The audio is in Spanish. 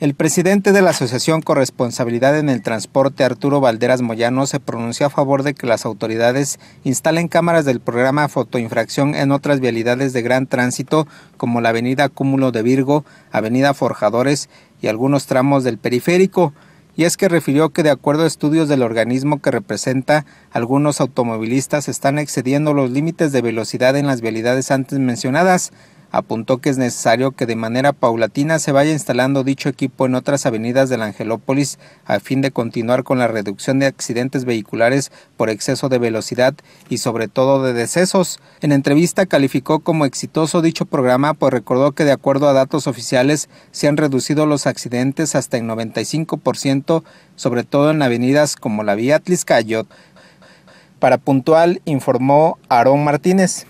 El presidente de la Asociación Corresponsabilidad en el Transporte, Arturo Valderas Moyano, se pronunció a favor de que las autoridades instalen cámaras del programa Fotoinfracción en otras vialidades de gran tránsito, como la Avenida Cúmulo de Virgo, Avenida Forjadores y algunos tramos del periférico. Y es que refirió que de acuerdo a estudios del organismo que representa, algunos automovilistas están excediendo los límites de velocidad en las vialidades antes mencionadas, Apuntó que es necesario que de manera paulatina se vaya instalando dicho equipo en otras avenidas de la Angelópolis a fin de continuar con la reducción de accidentes vehiculares por exceso de velocidad y sobre todo de decesos. En entrevista calificó como exitoso dicho programa pues recordó que de acuerdo a datos oficiales se han reducido los accidentes hasta el 95%, sobre todo en avenidas como la vía Tliscayot. Para Puntual informó Aarón Martínez.